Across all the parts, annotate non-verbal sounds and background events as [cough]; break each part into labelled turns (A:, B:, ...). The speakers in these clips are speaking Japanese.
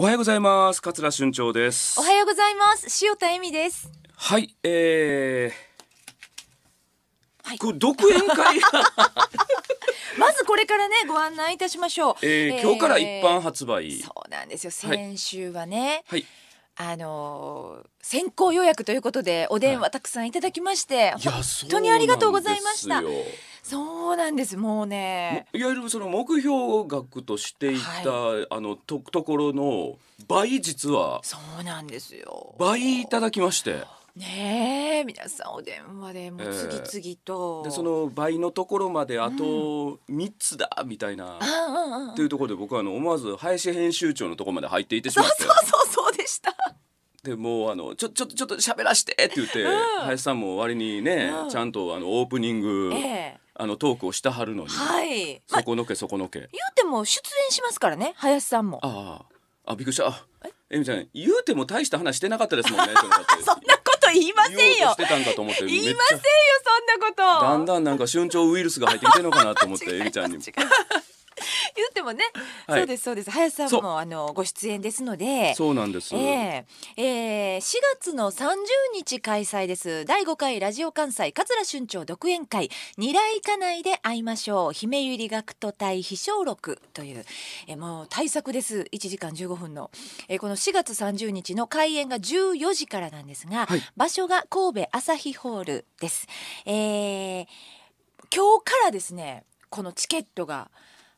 A: おはようございます桂春長ですお
B: はようございます塩田恵美です
A: はいえー、はい、これ
B: 独演会 [laughs] まずこれからねご案内いたしましょう、えー、えー、今日から一般発売そうなんですよ先週はね、はい、はいあのー、先行予約ということでお電話たくさんいただきまして、はい、本当にありがとうございました。そうなんですもうね
A: いわゆるその目標額としていた、はい、あのとところの倍実はそ
B: うなんですよ
A: 倍いただきまして。
B: ねえ皆さんお電話でもう次々と、え
A: ー、でその倍のところまであと3つだみたいな、
B: うん、っていう
A: ところで僕はあの思わず林編集長のところまで入っていってしまってそうそう
B: そうそうでした
A: でもうあのちょちょっとちょっと喋らしてって言って、うん、林さんも割にね、うん、ちゃんとあのオープニング、えーあのトークをしたはるのに、はい、そこのけそこのけ、ま言
B: うても出演しますからね林さんも
A: あああびっくりしたあえみちゃん言うても大した話してなかったですもんね [laughs] そんな
B: こと言いませんよ言してたんかと思って言いませんよそんなことだん
A: だんなんか春潮ウイルスが入ってきてるのかなと思ってえみ [laughs] ちゃんに
B: 言ってもね、そうですそうです林さんもあのご出演ですの
A: でそうなんです、えー
B: えー、4月の30日開催です第5回ラジオ関西桂春長独演会二来家内で会いましょう姫百合学徒隊秘書録という、えー、もう大作です1時間15分の、えー、この4月30日の開演が14時からなんですが、はい、場所が神戸朝日ホールです、えー、今日からですねこのチケットが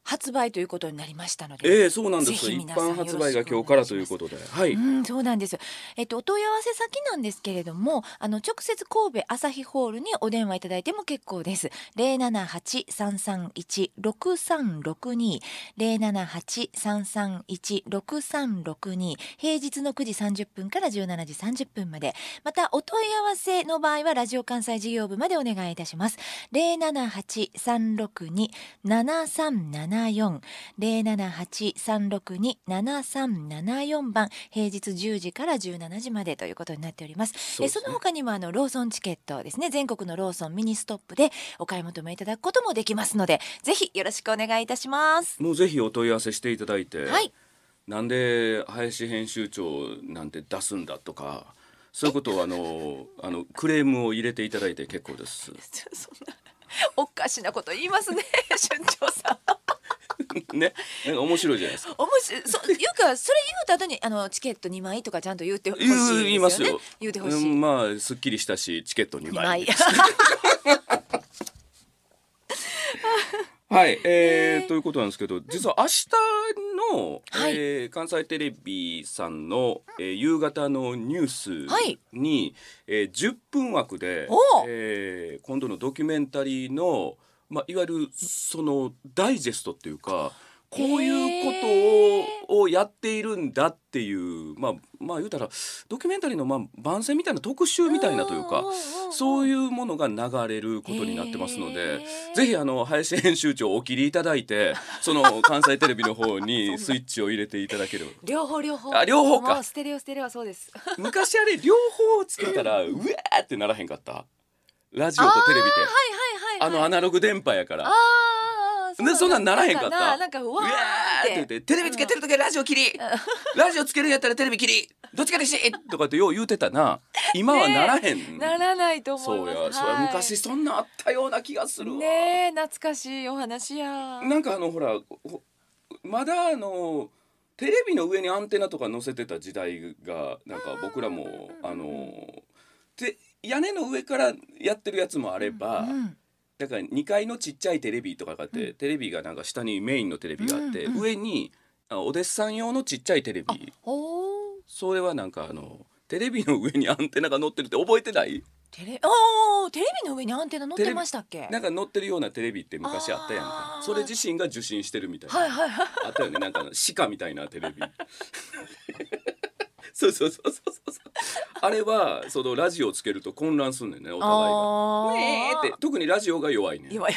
B: 発売ということになりましたので、
A: えー、そうなんです一般発売が今日からということで、
B: はい、うんそうなんですえっとお問い合わせ先なんですけれどもあの直接神戸朝日ホールにお電話いただいても結構です零七八三三一六三六二零七八三三一六三六二平日の九時三十分から十七時三十分までまたお問い合わせの場合はラジオ関西事業部までお願いいたします零七八三六二七三七0784 078-362-7374番平日10時から17時までということになっております。そ、ね、その他にもあのローソンチケットですね全国のローソンミニストップでお買い求めいただくこともできますのでぜひよろしくお願いいたします。
A: もうぜひお問い合わせしていただいて、はい、なんで林編集長なんて出すんだとか。そういうことをあの [laughs] あのクレームを入れていただいて結構です。[laughs] そんな
B: おかしなこと言いますね、[laughs] 春長さん。
A: [laughs] ね、なんか面白いじゃないです
B: か。面白い、そ、いうか、それ言うた後に、あのチケット二枚とかちゃんと言ってほしいですよ、ね。言いますよ。言うてほしい、う
A: ん。まあ、すっきりしたし、チケット二枚。はい、えー、えー、ということなんですけど実は明日の、はい、えー、関西テレビさんの、えー、夕方のニュースに、はい、えー、10分枠で、えー、今度のドキュメンタリーの「まあ、いわゆるそのダイジェストっていうかこういうことををやっているんだっていう、まあ、まあ言うたらドキュメンタリーのまあ番宣みたいな特集みたいなというかそういうものが流れることになってますのでぜひあの林編集長お切りいただいてその関西テレビの方に [laughs] スイッチを入れていただける両
B: 方両方あ両方かステレオステレオはそうです
A: [laughs] 昔あれ両方つけたらうえーってならへんかったラジオとテレビであ,、のアナログ電波やから。でそんなんならへんかったな
B: んかうわーって言って「テレビつけてる時ラジオ切り
A: ラジオつけるんやったらテレビ切りどっちかでし!」とかってよう言うてたな今はならへん、
B: ならないと思そうや、それ昔
A: そんなあったような気がする
B: ね懐かしいお話やな
A: んかあのほらまだあのテレビの上にアンテナとか載せてた時代がなんか僕らもあのて屋根の上からやってるやつもあれば、うんだから2階のちっちゃいテレビとかがあって、うんテレビがなんか下にメインのテレビがあって、うんうん上にあお弟子さん用のちっちゃいテレビそれはなんかあのテレビの上にアンテナが乗ってるって覚えてない
B: テレおテレビの上にアンテナ乗ってましたっけな
A: んか乗ってるようなテレビって昔あったやんかそれ自身が受信してるみたいな、はいはいはいあったよねなんか鹿みたいなテレビ [laughs] そうそうそうそうそうあれはそのラジオをつけると混乱するんだよねお互いが「ウェー」って特にラジオが弱いねん弱い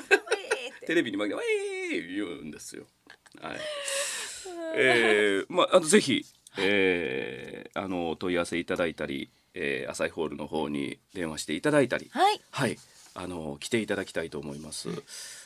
A: [laughs] テレビに負けて「ウェー」言うんですよはい [laughs] えー、まああのぜひえー、あの問い合わせいただいたり、えー、朝日ホールの方に電話していただいたりはい、はいあの来ていただきたいと思います。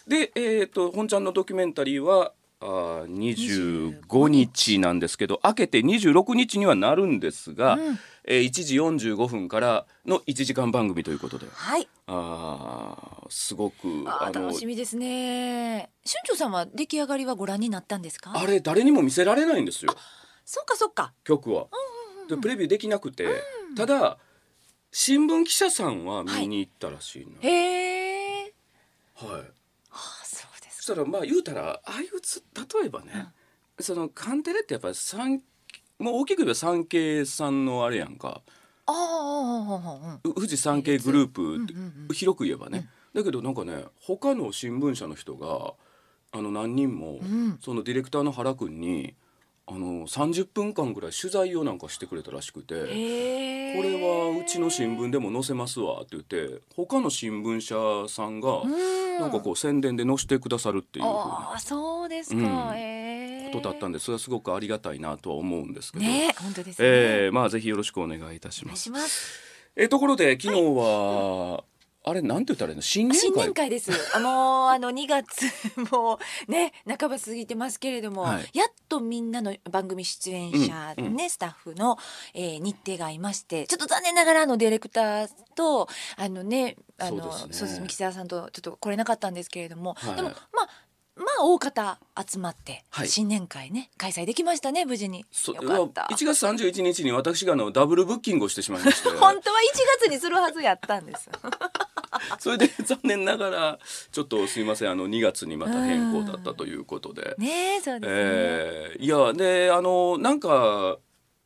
A: で、えっ、ー、と本ちゃんのドキュメンタリーはあ25日なんですけど明けて26日にはなるんですが、うん、えー、1時45分からの1時間番組ということで、はい、あすごくあ楽しみ
B: ですね春長さんは出来上がりはご覧になったんですかあ
A: れ誰にも見せられないんですよそうかそうか曲は、うんうんうん、でプレビューできなくて、うん、ただ新聞記者さんは見に行ったらしいな、は
B: い、へえ
A: はいたのまあ言うたらああいうつ例えばね、うん、そのカンテレってやっぱりもう大きく言えば産経さんのあれやんか。富士産経グループ、広く言えばね、うん、だけどなんかね他の新聞社の人があの何人も、そのディレクターの原君にあの30分間ぐらい取材をなんかしてくれたらしくて「これはうちの新聞でも載せますわ」って言って他の新聞社さんがなんかこう宣伝で載せてくださるっていう
B: あそうですか、うん、
A: ことだったんでそれはすごくありがたいなとは思うんですけど、えまあ、ぜひよろしくお願いいたします。えところで昨日は、はい、あれなんて言ったらいいの新年会新年
B: 会ですあもうあの2月 [laughs] もうね半ば過ぎてますけれども、はい、やっとみんなの番組出演者ね、うん、スタッフの、えー、日程がいましてちょっと残念ながらのディレクターとあのねあのそうです、ね、ミキサーさんとちょっと来れなかったんですけれども、はい、でもまあまあ大方集まって新年会ね、開催できましたね無事に
A: よかった1月十一日に私があのダブルブッキングをしてしまいました。[laughs] 本当は
B: 一月にするはずやったんです
A: [laughs] それで残念ながらちょっとすみませんあの二月にまた変更だったということで、
B: ねそうですね、
A: えー、いやであのなんか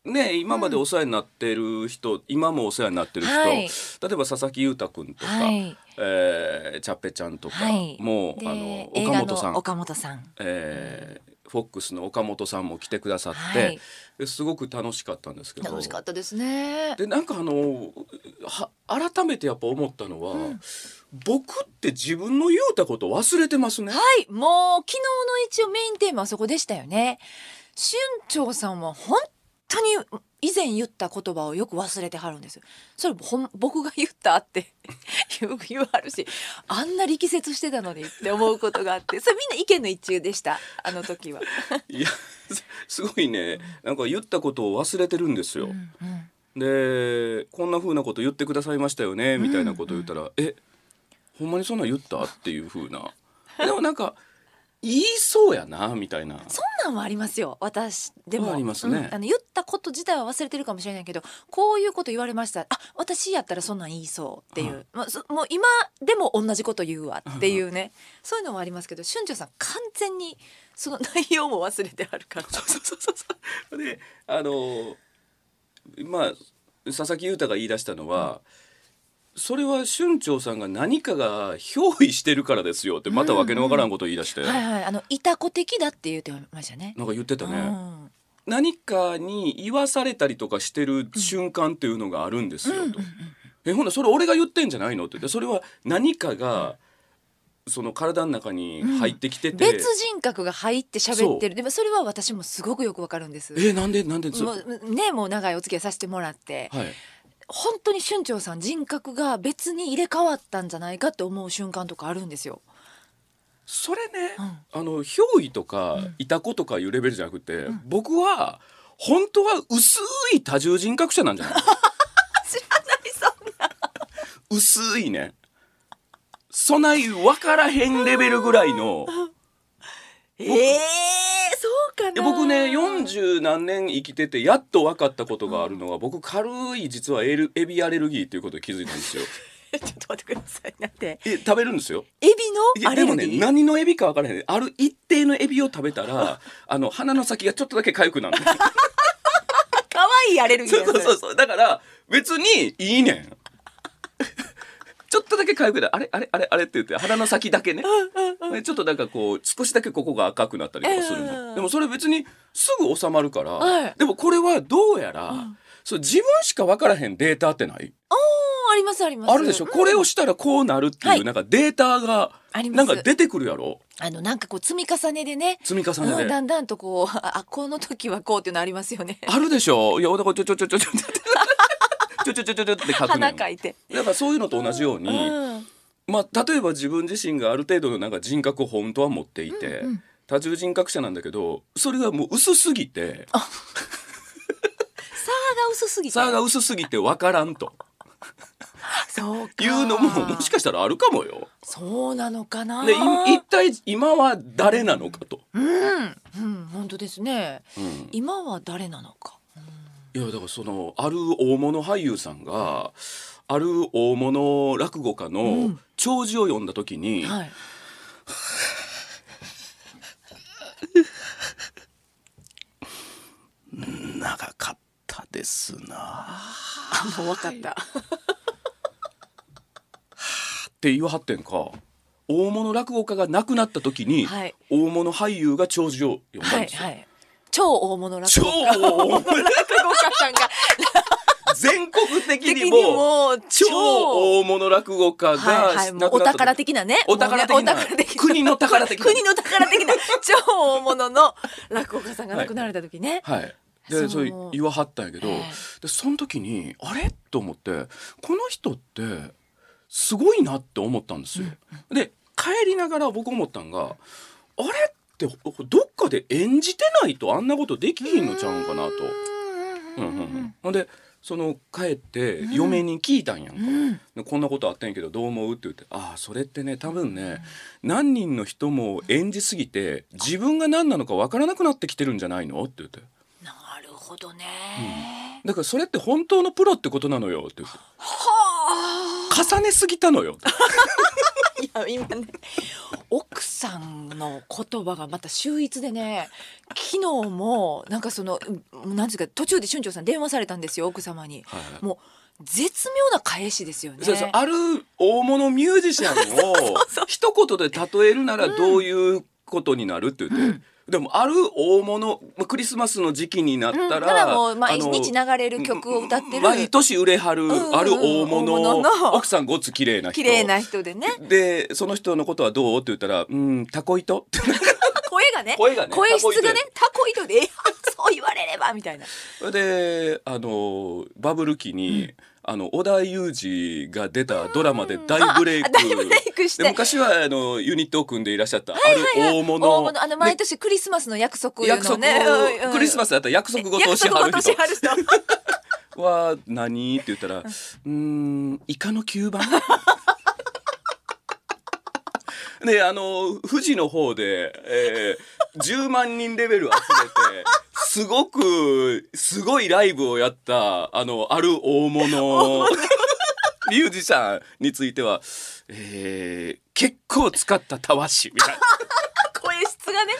B: ね、今までお
A: 世話になってる人、うん、今もお世話になってる人、はい、例えば佐々木裕太君とか、はい、えー、チャッペちゃんとか、はい、もうあの岡本さん岡本さん、えー、フォックスの岡本さんも来てくださって、はい、すごく楽しかったんですけど楽しかったですねでなんかあのは改めてやっぱ思ったのは、うん、僕って自分の言うたこと忘れてますねは
B: いもう昨日の一応
A: メインテーマはそこでしたよね春長さ
B: んは本当に以前言った言葉をよく忘れてはるんですそれほん僕が言ったってよ [laughs] く言わはるしあんな力説してたのにって思うことがあってそれみんな意見の一致でしたあの時は
A: いやすごいねなんか言ったことを忘れてるんですよ、うんうん、でこんな風なこと言ってくださいましたよねみたいなこと言ったら、うんうん、えほんまにそんな言ったっていう風なでもなんか言いそうやなみたいなそ
B: んなんはありますよ私でもありますね、うん、あの言ったこと自体は忘れてるかもしれないけどこういうこと言われましたあ私やったらそんなん言いそうっていう、ま、はあ、もう今でも同じこと言うわっていうね、そういうのもありますけど春長さん完全にその内容も忘れてあるから [laughs] そうそうそう
A: そうであのまあ佐々木裕太が言い出したのは、うんそれは春長さんが何かが憑依してるからですよってまたわけのわからんことを言い出して、うんうん、は
B: いはいあのいたこ的だって言ってましたね
A: なんか言ってたね、うん、何かに言わされたりとかしてる瞬間っていうのがあるんですよと、うんうんうん、えほんなそれ俺が言ってんじゃないのってそれは何かが、その体の中に入ってきてて、うん、別
B: 人格が入って喋ってるでもそれは私もすごくよくわかるんですえー、なんでなんでねもう長いお付き合いさせてもらって、はい本当に春長さん人格が別に入れ替わったんじゃないかって思う瞬間とかあるんですよ。
A: それね、うん、あの憑依とか、いた子とかいうレベルじゃなくて、うん、僕は本当は薄い多重人格者なんじゃない [laughs] 知らないそんな薄いねそない分からへんレベルぐらいのええ
B: ーそうかな僕
A: ね40何年生きててやっと分かったことがあるのは、うん、僕軽い実はエルエビアレルギーということを気づいたんですよ。[laughs] ちょっと待ってください。なんて。え、食べるんですよ。
B: エビのアレルギー。でもね、何
A: のエビか分からへん、ある一定のエビを食べたら、[laughs] あの鼻の先がちょっとだけ痒くなる。[laughs] 可愛いアレルギー。そうそうそう。だから別にいいねん。ちょっとだけ痒くなるあれあれあれあれって言って鼻の先だけね、ちょっとなんかこう少しだけここが赤くなったりとかするの、えー、でもそれ別にすぐ収まるから、はい、でもこれはどうやら、うん、そう自分しか分からへんデータってない
B: おありますありますあるでしょ、うん、これ
A: をしたらこうなるっていう、なんかデータがなんか出てくるやろ
B: あのなんかこう積み重ねでね積み重ねで、だんだんとこうあこの時はこうっていうのありますよねあ
A: るでしょいやおだこちょちょちょちょちょちょちょちょちょって書くねん。いて。だからそういうのと同じように、うんまあ、例えば自分自身がある程度のなんか人格を本当は持っていて、うんうん多重人格者なんだけどそれがもう薄すぎて差が薄すぎて。差が薄すぎて分からんとそうか。いうのももしかしたらあるかもよ。
B: そうなのかな。でい
A: 一体今は誰なのかと。
B: うん、うん、本当ですね。うん今は誰なのか。
A: いやだからそのある大物俳優さんがある大物落語家の弔辞を読んだ時に、うんはい、長かったですなもう分かったって言わはってんか大物落語家が亡くなった時に、はい、大物俳優が弔辞を読んだんですよ。
B: はい超大物落語家。超大物
A: 落語家さんが。全国的にも超大物落語家がお宝
B: 的なねお宝的な国の宝的な国の宝的な超大物の落語家さんが亡くなられた時ね。
A: はいでそれ言わはったんやけど、でその時にあれと思ってこの人ってすごいなって思ったんですよ。で帰りながら僕思ったんがあれでどっかで演じてないとあんなことできひんのちゃうんかなと。うんうんうん、ほんでその帰って嫁に聞いたんやんか、うん、こんなことあったんやけどどう思うって言って「ああそれってね多分ね、うん、何人の人も演じすぎて自分が何なのか分からなくなってきてるんじゃないの?」って言って。
B: なるほどね、
A: うん、だからそれって本当のプロってことなのよって言って。はあ重ねすぎたのよ。
B: いや今ね奥さんの言葉がまた秀逸でね昨日もなんかその何ですか途中で春長さん電話されたんですよ奥様に。はいはい、もう絶妙な返しですよねそうそうあ
A: る大物ミュージシャンを [laughs] 一言で例えるならどういうことになるって言って。うんうんでもある大物クリスマスの時期になったら,、うん、もう毎日
B: 流れる曲を歌ってる毎
A: 年売れはる、ある大物奥さんごつ綺麗な人綺麗
B: な人でね
A: でその人のことはどうって言ったら「うんタコ糸」っ [laughs] て
B: 声がね声がね声質がねタコ糸で [laughs] そう言われればみたいな。
A: であのバブル期に、うんあの小田裕二が出たドラマで大ブレイク大ブレイクして昔はあのユニットを組んでいらっしゃった、はいはいはい、ある大物大物あ
B: の毎年クリスマスの約束、ね、約束、うん、クリス
A: マスだったら約束ごとしはる人 [laughs] は何って言ったら「うんイカの吸盤」ねあの、富士の方で、えー、10万人レベル集めて、すごく、すごいライブをやった、あの、ある大物、ミュージシャンについては、えー、結構使ったたわし、みたいな。
B: [laughs] 声質がね。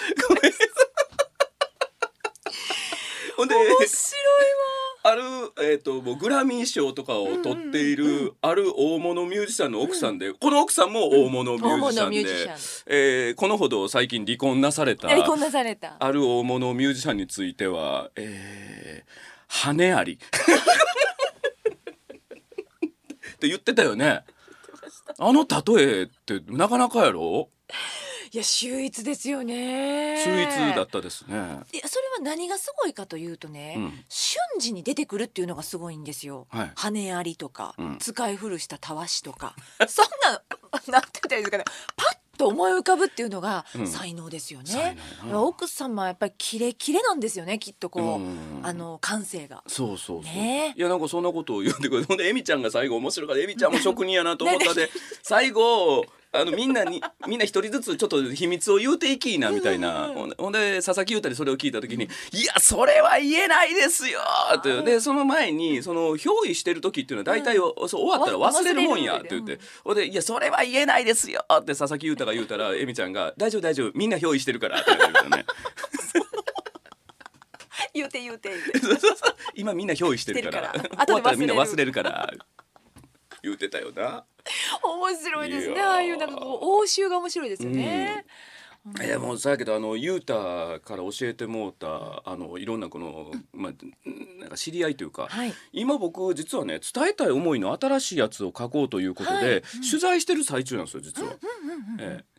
A: ほんで、面白いわ。ある、えーと、グラミー賞とかを取っている、ある大物ミュージシャンの奥さんで、うん、この奥さんも大物ミュージシャンで、うん、えー、このほど最近離婚なされた離婚なされたある大物ミュージシャンについては、えー、羽ありって言ってたよね。あの例えってなかなかやろいや
B: 秀逸ですよね秀逸だったですねいやそれは何がすごいかというとね、うん、瞬時に出てくるっていうのがすごいんですよ、はい、羽ありとか、うん、使い古したたわしとか [laughs] そんななんて言ったらいいですかねパッと思い浮かぶっていうのが才能ですよね。うん、奥様はやっぱりキレキレなんですよね。きっとこう、あの感性が。
A: そうそうそう。ね、いやなんかそんなことを言ってくれて、ほんでエミちゃんが最後面白かった。エミちゃんも職人やなと思ったで、[laughs] 最後あのみんなにみんな一人ずつちょっと秘密を言うていきなみたいな、ほんで佐々木雄太にそれを聞いた時に「いやそれは言えないですよ」ってでその前にその憑依してる時っていうのは大体、うそう終わったら忘れるもんやって言ってほ、んで「いやそれは言えないですよ」って佐々木雄太が言うたらえみちゃんが「大丈夫大丈夫みんな憑依してるから」って言われたね。[laughs] 言うて言うて今みんな憑依してるから終わったらみんな忘れるから言うてたよな。
B: 面白いですね。ああいうなんかこう応酬が面白いですよね。
A: うん、いやもうさやけどあのう太から教えてもうたあのいろんなこの、まあ、なんか知り合いというか、はい、今僕実はね伝えたい思いの新しいやつを書こうということで、はいうん、取材してる最中なんですよ実は。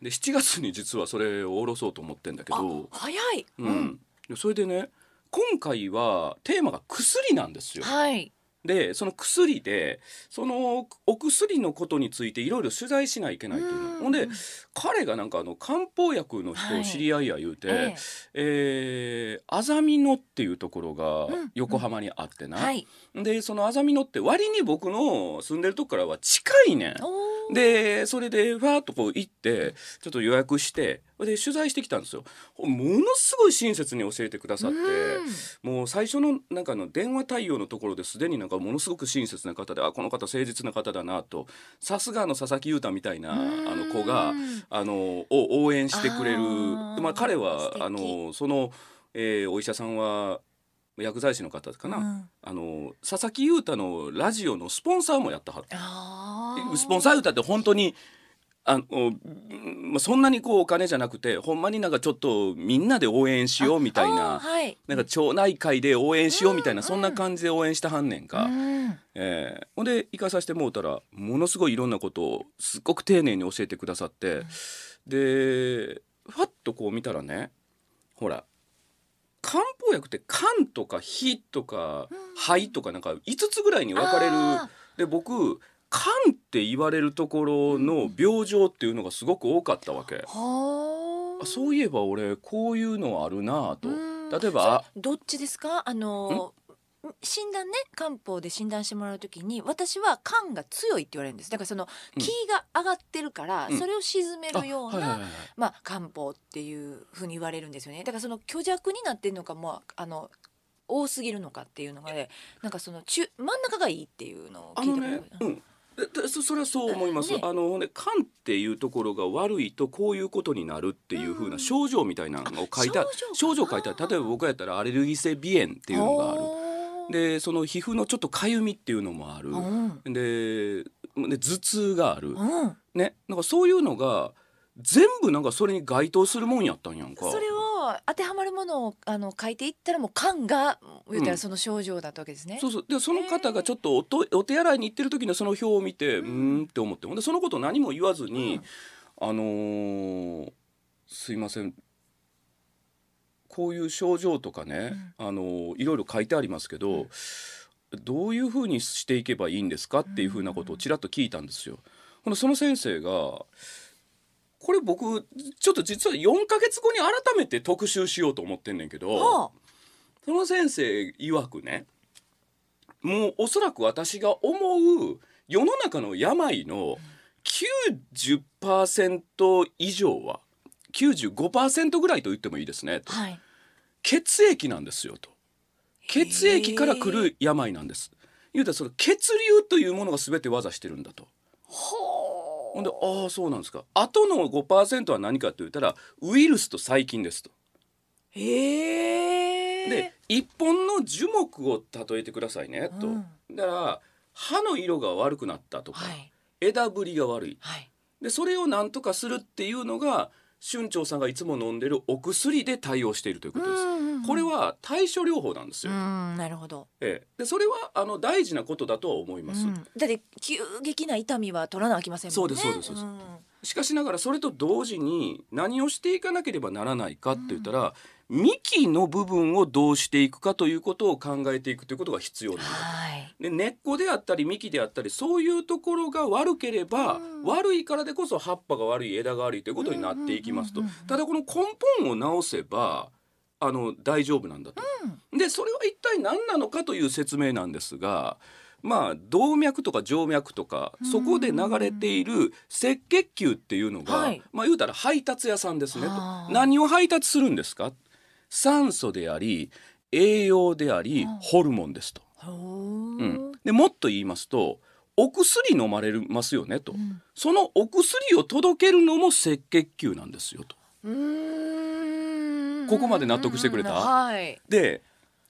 A: で7月に実はそれを下ろそうと思ってんだけど早い、うん、うん、それでね今回はテーマが薬なんですよ。はいでその薬でそのお薬のことについていろいろ取材しないといけないというほんで彼がなんかあの漢方薬の人を知り合いや言うて、はい、えあざみ野っていうところが横浜にあってな、うんうんはい、でそのあざみ野って割に僕の住んでるとこからは近いねん。でそれでわーっとこう行ってちょっと予約してで取材してきたんですよものすごい親切に教えてくださって、うん、もう最初のなんかの電話対応のところですでになんかものすごく親切な方であこの方誠実な方だなとさすがの佐々木優太みたいな、うん、あの子があのを応援してくれるまあ、彼はあのそのえー、お医者さんは薬剤師の方かな、うん、あの佐々木優太のラジオのスポンサーもやったはるスポンサー優太って本当にあのそんなにこうお金じゃなくてほんまになんかちょっとみんなで応援しようみたいなはい、なんか町内会で応援しようみたいな、うん、そんな感じで応援したはんねんか、うん、えー、ほんで行かさせてもうたらものすごいいろんなことをすっごく丁寧に教えてくださって、うん、でファッとこう見たらねほら漢方薬って肝とか脾とか肺とかなんか5つぐらいに分かれる。で僕肝って言われるところの病状っていうのがすごく多かったわけ。そういえば俺こういうのあるなと。例えば
B: どっちですかあの、診断ね漢方で診断してもらう時に私は肝が強いって言われるんですだからその気が上がってるから、うん、それを沈めるような、まあ、漢方っていうふうに言われるんですよねだからその虚弱になってるのかもあの多すぎるのかっていうのが、ね、なんかその中真ん中がいいって
A: いうのを聞いてうんそそれはそう思います。ね、あのね、肝っていうところが悪いとこういうことになるっていうふうな症状みたいなのを書いた、うん、症状書いた例えば僕やったらアレルギー性鼻炎っていうのがある。でその皮膚のちょっとかゆみっていうのもある、でで頭痛がある、ね、なんかそういうのが全部なんかそれに該当するもんやったんやんか。それ
B: を当てはまるものをあの書いていったらもう感が言ったらその症状だったわけですね。うん、そうそ
A: うでその方がちょっとおとお手洗いに行ってる時のその表を見て、うんって思ってほんでそのこと何も言わずに、うん、あのー、すいませんこういう症状とかね、うん、あのいろいろ書いてありますけど、うん、どういうふうにしていけばいいんですかっていうふうなことをちらっと聞いたんですよ。ほのその先生がこれ僕ちょっと実は4ヶ月後に改めて特集しようと思ってんねんけど、その先生曰くねもうおそらく私が思う世の中の病の90%以上は95%ぐらいと言ってもいいですねと、はい、血液なんですよと血液から来る病なんです言うたらその血流というものが全て技してるんだと。ほんでああそうなんですかあとの5%は何かって言ったらウイルスと細菌ですと。で一本の樹木を例えてくださいねと、うん、だから歯の色が悪くなったとか、はい、枝ぶりが悪い、はい、でそれを何とかするっていうのが春長さんがいつも飲んでるお薬で対応しているということで
B: す。これ
A: は対処療法なんですよ。
B: なるほど。
A: ええ、でそれはあの大事なことだとは思いま
B: す。だって急激な痛みは取らなきません、ね、そうですそうですそうで
A: す。しかしながらそれと同時に何をしていかなければならないかって言ったら、幹の部分をどうしていくかということを考えていくということが必要なんだ、はい、で根っこであったり幹であったりそういうところが悪ければ、悪いからでこそ葉っぱが悪い枝が悪いということになっていきますと、ただこの根本を直せばあの大丈夫なんだと、うん、でそれは一体何なのかという説明なんですがまあ動脈とか静脈とかそこで流れている赤血球っていうのが、はい、まあ言うたら配達屋さんですねと何を配達するんですか酸素であり栄養であり、ホルモンですと。うん、でもっと言いますとお薬飲まれますよねと、うん、そのお薬を届けるのも赤血球なんですよと。ここまで納得してくれた、はい、で、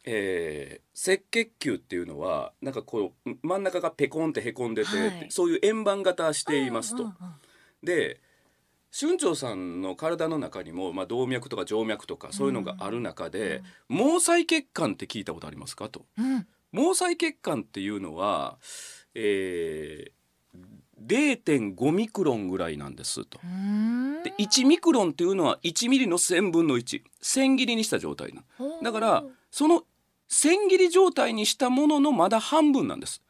A: えー、赤血球っていうのはなんかこう真ん中がペコンってへこんでて、はい、そういう円盤型していますと。で春長さんの体の中にも、まあ、動脈とか静脈とかそういうのがある中で、うん、毛細血管って聞いたことありますかと、うん、毛細血管っていうのは、えー、0.5ミクロンぐらいなんですと。で1ミクロンっていうのは1ミリの1,000分の1千切りにした状態なだからその千切り状態にしたもののまだ半分なんです。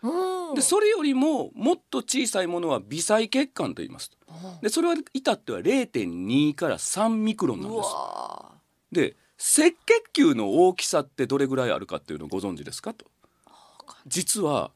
A: でそれよりももっと小さいものは微細血管と言いますでそれは至っては0.2から3ミクロンなんですで赤血球の大きさってどれぐらいあるかっていうのをご存知ですかと実は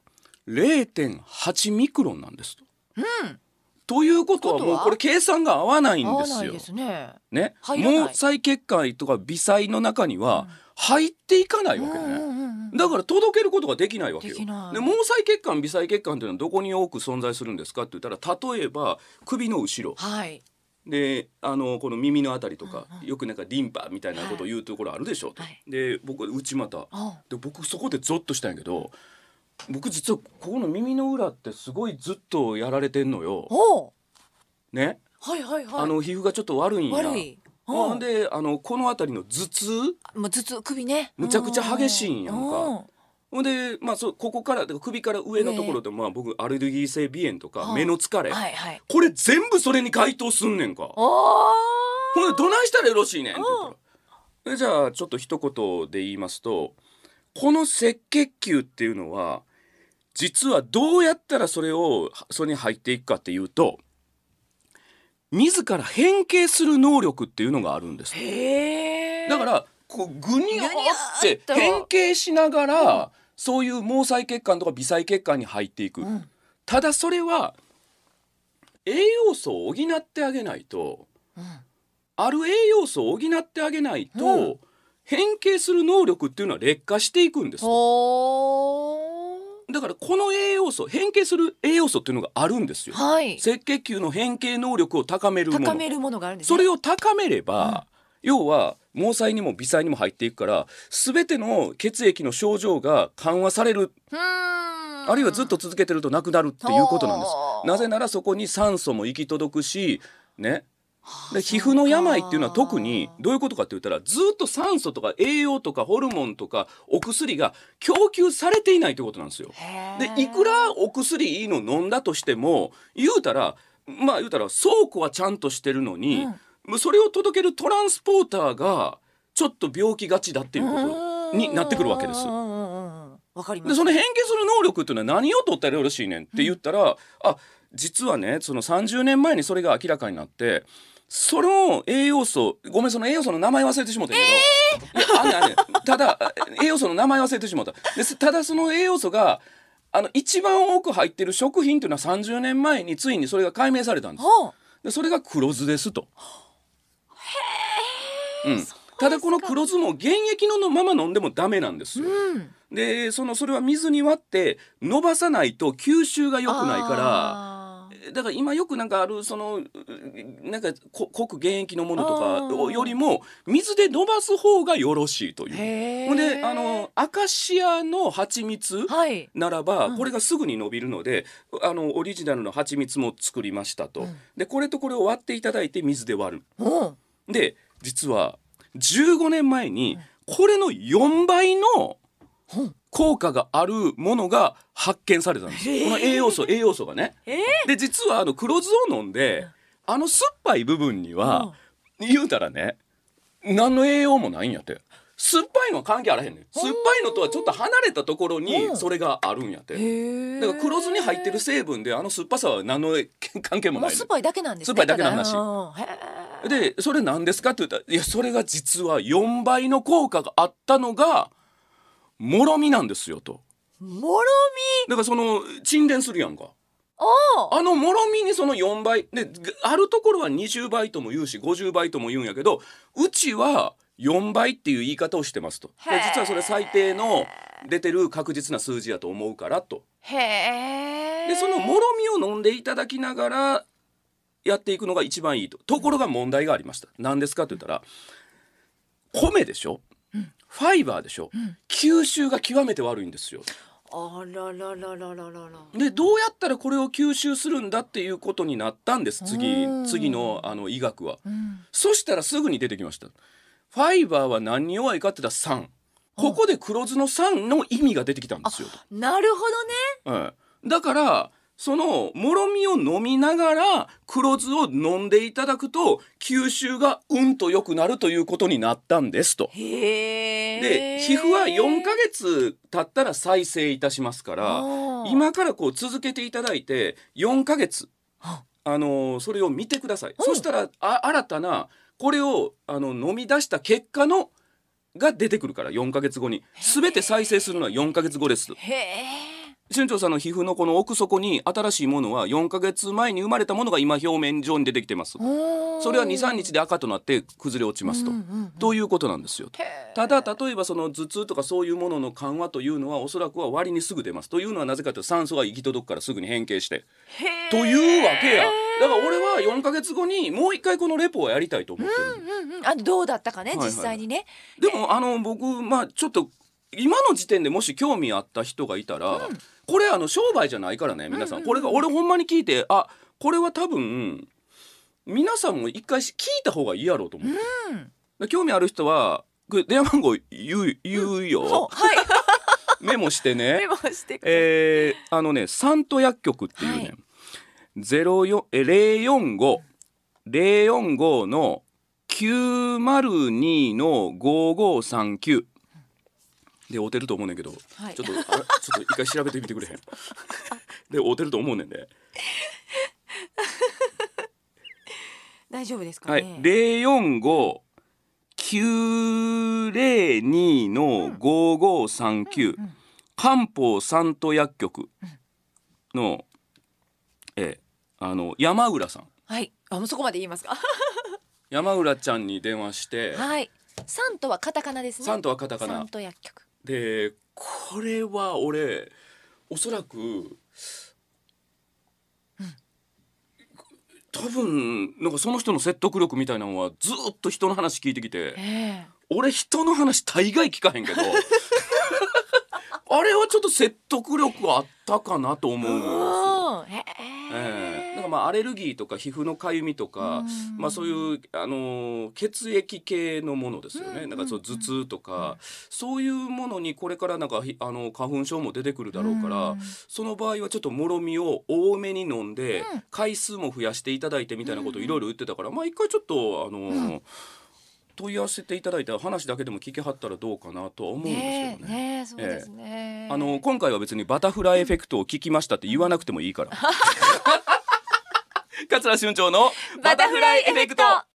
A: 0.8ミクロンなんですと、うん、ということはもうこれ計算が合わないんですよ。すねね毛細血管とか微細の中には入っていかないわけね。うんうんうんうん、だから届けることができないわけよ。で毛細血管微細血管というのはどこに多く存在するんですかって言ったら例えば首の後ろ。はい、であのこの耳のあたりとか、うんうん、よくなんかリンパみたいなことを言うところあるでしょうと、はい、で僕内股、で僕そこでゾッとしたんやけど、僕実はここの耳の裏ってすごいずっとやられてんのよ。ほね、
B: はいはいはい。あの
A: 皮膚がちょっと悪いんや。悪
B: い。ほん
A: であのこの辺りの頭
B: 痛もう頭痛首ねむちゃくちゃ激しいんやんか。
A: ほんで、まあ、そう、ここから首から上のところで、まあ、僕アレルギー性鼻炎とか目の疲れ、はいはい、これ全部それに該当すんねんか。
B: ほ
A: んでどないしたらよろしいねんってじゃあちょっと一言で言いますとこの赤血球っていうのは実はどうやったらそれをそれに入っていくかっていうと自ら変形する能力っていうのがあるんですだからこうグニョって変形しながら、そういう毛細血管とか微細血管に入っていく、うん、ただそれは栄養素を補ってあげないと、うん、ある栄養素を補ってあげないと、変形する能力っていうのは劣化していくんです。だからこの栄養素変形する栄養素っていうのがあるんですよ、はい、赤血球の変形能力を高めるもの高め
B: るものがあるんです、ね、それを
A: 高めれば、うん、要は毛細にも微細にも入っていくから全ての血液の症状が緩和されるあるいはずっと続けてるとなくなるっていうことなんですなぜならそこに酸素も行き届くしねで皮膚の病っていうのは特にどういうことかって言ったらずっと酸素とか栄養とかホルモンとかお薬が供給されていないということなんですよ。でいくらお薬いいの飲んだとしても言うたらまあ言うたら倉庫はちゃんとしてるのに、うん、それを届けるトランスポーターがちょっと病気がちだっていうことになってくるわけです。
B: でその変形
A: する能力っていうのは何を取ったらよろしいねんって言ったら、うん、あ実はねその30年前にそれが明らかになってその栄養素ごめんその栄養素の名前忘れてしもたけど、えー、ああただ栄養素の名前忘れてしもたでただその栄養素があの一番多く入ってる食品というのは30年前についにそれが解明されたんですでそれが黒酢ですと。へうんただこの黒酢も原液のまま飲んでもダメなんですよ。うん、でそのそれは水に割って伸ばさないと吸収が良くないから。だから今よくなんかあるそのなんか濃く原液のものとかよりも水で伸ばす方がよろしいというほんであのアカシアの蜂蜜ならば、はいうん、これがすぐに伸びるので、あのオリジナルの蜂蜜も作りましたと、うん、でこれとこれを割っていただいて水で割る、で実は15年前にこれの4倍の、効果があるものが発見されたんです、この栄養素栄養素がね、で実はあの黒酢を飲んであの酸っぱい部分には、言うたらね何の栄養もないんやって酸っぱいのは関係あらへんねん酸っぱいのとはちょっと離れたところにそれがあるんやって、だから黒酢に入ってる成分であの酸っぱさは何の関係もない、ね、酸っぱいだ
B: けなんです、ね、酸っぱいだけの話
A: でそれ何ですかって言ったらいやそれが実は4倍の効果があったのがもろみなんですよともろみだからその沈殿するやんかあのもろみにその4倍であるところは20倍とも言うし50倍とも言うんやけどうちは4倍っていう言い方をしてますと実はそれ最低の出てる確実な数字やと思うからとへでそのもろみを飲んでいただきながらやっていくのが一番いいとところが問題がありました何ですかって言ったら米でしょファイバーでしょ、うん、吸収が極めて悪いんですよ。
B: あらららららら
A: でどうやったらこれを吸収するんだっていうことになったんです次次のあの医学は、うん、そしたらすぐに出てきましたファイバーは何に弱いかって言ったら酸ここで黒酢の酸の意味が出てきたんですよなるほどね、う、ん、だからそのもろみを飲みながら黒酢を飲んでいただくと吸収がうんと良くなるということになったんですと。
B: で皮膚は4
A: ヶ月経ったら再生いたしますから今からこう続けていただいて4ヶ月あのそれを見てください。そしたらあ新たなこれをあの飲み出した結果のが出てくるから4ヶ月後に全て再生するのは4ヶ月後です。へー船長さんの皮膚のこの奥底に新しいものは4か月前に生まれたものが今表面上に出てきてますそれは23日で赤となって崩れ落ちますと、ということなんですよただ例えばその頭痛とかそういうものの緩和というのはおそらくは割にすぐ出ますというのはなぜかというと酸素が行き届くからすぐに変形してというわけやだから俺は4か月後にもう一回このレポをやりたいと思ってる、うんうんうん、あどうだったかね、はいはい、実際にねでもあの僕まあちょっと今の時点でもし興味あった人がいたら、うんこれあの商売じゃないからね皆さん、うんうん、これが俺ほんまに聞いてあこれは多分皆さんも一回聞いた方がいいやろうと思って、うん、興味ある人は電話番号言う言うよ、はい、[laughs] メモしてねメモしてえー、あのね三都薬局っていうね、はい045の902の5539で会うてると思うねんけど、はいちょっとあちょっと一回調べてみてくれへん [laughs] で会うてると思うねんで、
B: [laughs] 大丈夫です
A: かはい、045902の五五三九漢方三都薬局の、ええあの山浦さん
B: はいあもうそこまで言いますか
A: 山浦ちゃんに電話して、は
B: い三都はカタカナですね三都はカタカナ三都薬局
A: でこれは俺おそらく多分なんかその人の説得力みたいなのはずっと人の話聞いてきて、えー、俺人の話大概聞かへんけど [laughs] あれはちょっと説得力あったかなと思う。まあ、アレルギーとか皮膚のかゆみとか、まあ、そういうあの血液系のものですよね、なんかそう頭痛とか、そういうものにこれからなんかあの花粉症も出てくるだろうから、その場合はちょっともろみを多めに飲んで、回数も増やしていただいてみたいなことをいろいろ言ってたから、まあ一回ちょっとあの、問い合わせていただいた話だけでも聞きはったらどうかなと思うんで
B: すけどね。そうですね。あ
A: の今回は別にバタフライエフェクトを聞きましたって言わなくてもいいから。[laughs] [laughs] 桂春長の
B: バタフライエフェクト